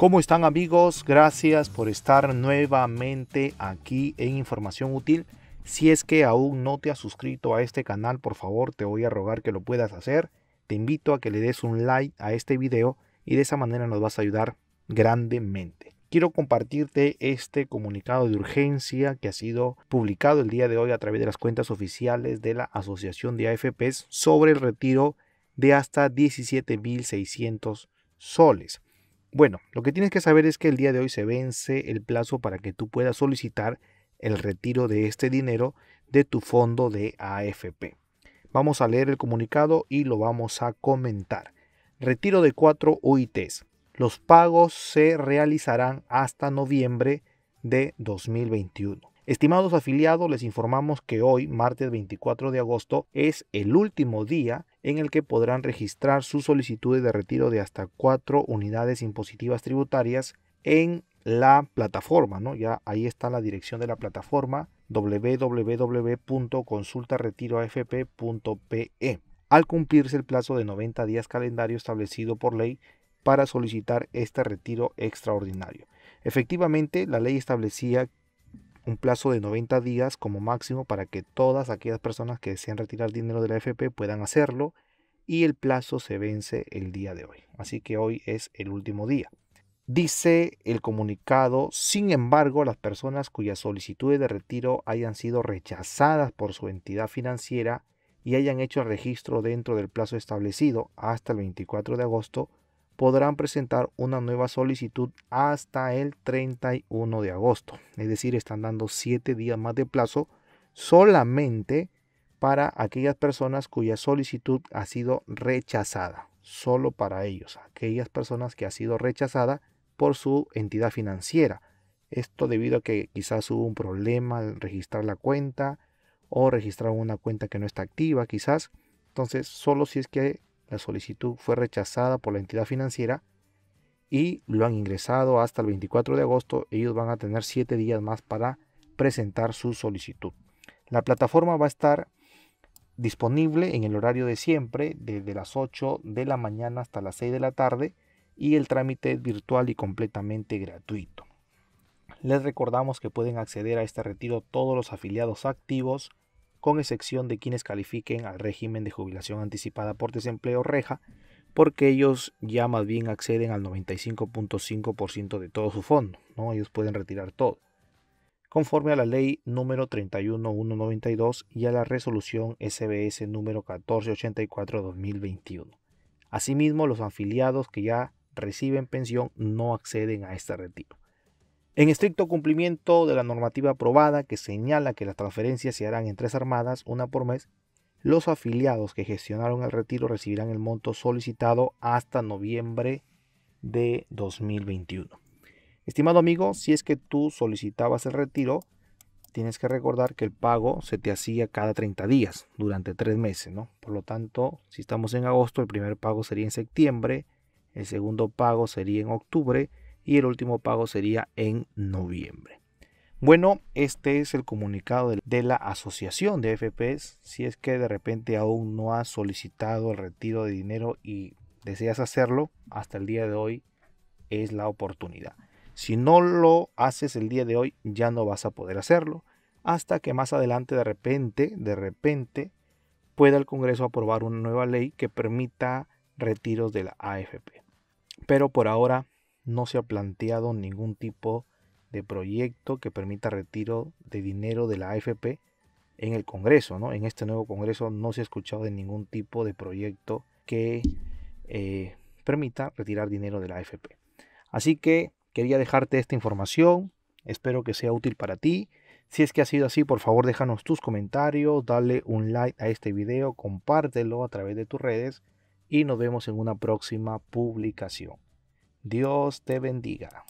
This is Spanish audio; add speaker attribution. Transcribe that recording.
Speaker 1: ¿Cómo están amigos? Gracias por estar nuevamente aquí en Información Útil. Si es que aún no te has suscrito a este canal, por favor te voy a rogar que lo puedas hacer. Te invito a que le des un like a este video y de esa manera nos vas a ayudar grandemente. Quiero compartirte este comunicado de urgencia que ha sido publicado el día de hoy a través de las cuentas oficiales de la Asociación de AFPs sobre el retiro de hasta 17.600 soles. Bueno, lo que tienes que saber es que el día de hoy se vence el plazo para que tú puedas solicitar el retiro de este dinero de tu fondo de AFP. Vamos a leer el comunicado y lo vamos a comentar. Retiro de cuatro UITs. Los pagos se realizarán hasta noviembre de 2021. Estimados afiliados, les informamos que hoy, martes 24 de agosto, es el último día en el que podrán registrar sus solicitudes de retiro de hasta cuatro unidades impositivas tributarias en la plataforma, ¿no? Ya ahí está la dirección de la plataforma www.consultaretiroafp.pe. Al cumplirse el plazo de 90 días calendario establecido por ley para solicitar este retiro extraordinario. Efectivamente, la ley establecía un plazo de 90 días como máximo para que todas aquellas personas que desean retirar dinero de la FP puedan hacerlo y el plazo se vence el día de hoy. Así que hoy es el último día. Dice el comunicado, sin embargo, las personas cuyas solicitudes de retiro hayan sido rechazadas por su entidad financiera y hayan hecho el registro dentro del plazo establecido hasta el 24 de agosto, podrán presentar una nueva solicitud hasta el 31 de agosto. Es decir, están dando 7 días más de plazo solamente para aquellas personas cuya solicitud ha sido rechazada. Solo para ellos, aquellas personas que ha sido rechazada por su entidad financiera. Esto debido a que quizás hubo un problema al registrar la cuenta o registrar una cuenta que no está activa, quizás. Entonces, solo si es que la solicitud fue rechazada por la entidad financiera y lo han ingresado hasta el 24 de agosto. Ellos van a tener 7 días más para presentar su solicitud. La plataforma va a estar disponible en el horario de siempre, desde las 8 de la mañana hasta las 6 de la tarde, y el trámite es virtual y completamente gratuito. Les recordamos que pueden acceder a este retiro todos los afiliados activos con excepción de quienes califiquen al régimen de jubilación anticipada por desempleo reja, porque ellos ya más bien acceden al 95.5% de todo su fondo, ¿no? ellos pueden retirar todo, conforme a la ley número 31192 y a la resolución SBS número 1484-2021. Asimismo, los afiliados que ya reciben pensión no acceden a este retiro. En estricto cumplimiento de la normativa aprobada que señala que las transferencias se harán en tres armadas, una por mes, los afiliados que gestionaron el retiro recibirán el monto solicitado hasta noviembre de 2021. Estimado amigo, si es que tú solicitabas el retiro, tienes que recordar que el pago se te hacía cada 30 días durante tres meses, ¿no? Por lo tanto, si estamos en agosto, el primer pago sería en septiembre, el segundo pago sería en octubre y el último pago sería en noviembre. Bueno, este es el comunicado de la asociación de FPS. Si es que de repente aún no has solicitado el retiro de dinero y deseas hacerlo, hasta el día de hoy es la oportunidad. Si no lo haces el día de hoy, ya no vas a poder hacerlo. Hasta que más adelante, de repente, de repente, pueda el Congreso aprobar una nueva ley que permita retiros de la AFP. Pero por ahora no se ha planteado ningún tipo de proyecto que permita retiro de dinero de la AFP en el Congreso, ¿no? En este nuevo Congreso no se ha escuchado de ningún tipo de proyecto que eh, permita retirar dinero de la AFP. Así que quería dejarte esta información, espero que sea útil para ti. Si es que ha sido así, por favor déjanos tus comentarios, dale un like a este video, compártelo a través de tus redes y nos vemos en una próxima publicación. Dios te bendiga.